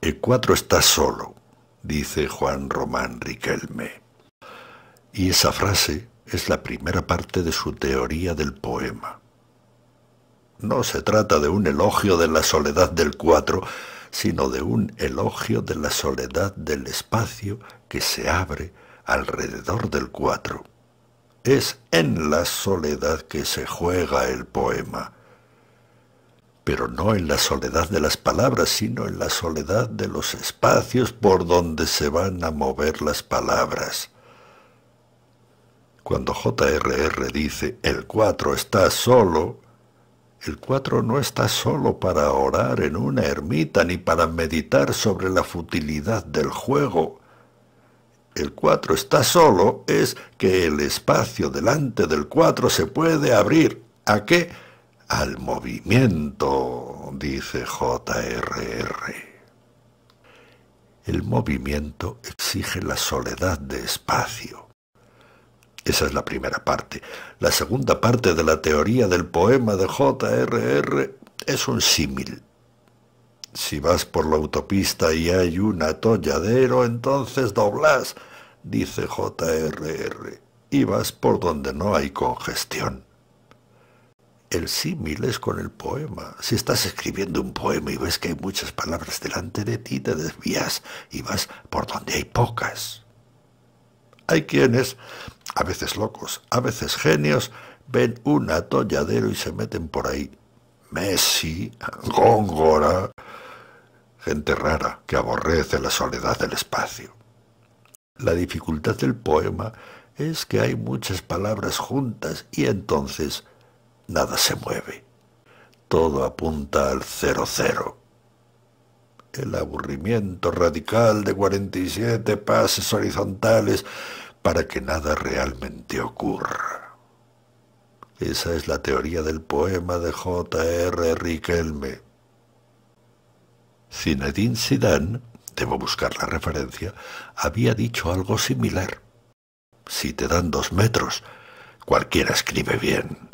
El cuatro está solo, dice Juan Román Riquelme. Y esa frase es la primera parte de su teoría del poema. No se trata de un elogio de la soledad del cuatro, sino de un elogio de la soledad del espacio que se abre alrededor del cuatro. Es en la soledad que se juega el poema pero no en la soledad de las palabras, sino en la soledad de los espacios por donde se van a mover las palabras. Cuando JRR dice, el Cuatro está solo, el Cuatro no está solo para orar en una ermita ni para meditar sobre la futilidad del juego. El Cuatro está solo es que el espacio delante del Cuatro se puede abrir. ¿A qué? al movimiento, dice JRR. El movimiento exige la soledad de espacio. Esa es la primera parte. La segunda parte de la teoría del poema de JRR es un símil. Si vas por la autopista y hay un atolladero, entonces doblas, dice JRR, y vas por donde no hay congestión. El símil es con el poema. Si estás escribiendo un poema y ves que hay muchas palabras delante de ti, te desvías y vas por donde hay pocas. Hay quienes, a veces locos, a veces genios, ven un atolladero y se meten por ahí. Messi, Góngora, gente rara que aborrece la soledad del espacio. La dificultad del poema es que hay muchas palabras juntas y entonces nada se mueve. Todo apunta al cero cero. El aburrimiento radical de 47 pases horizontales para que nada realmente ocurra. Esa es la teoría del poema de J.R. Riquelme. Zinedine Zidane, debo buscar la referencia, había dicho algo similar. Si te dan dos metros, cualquiera escribe bien.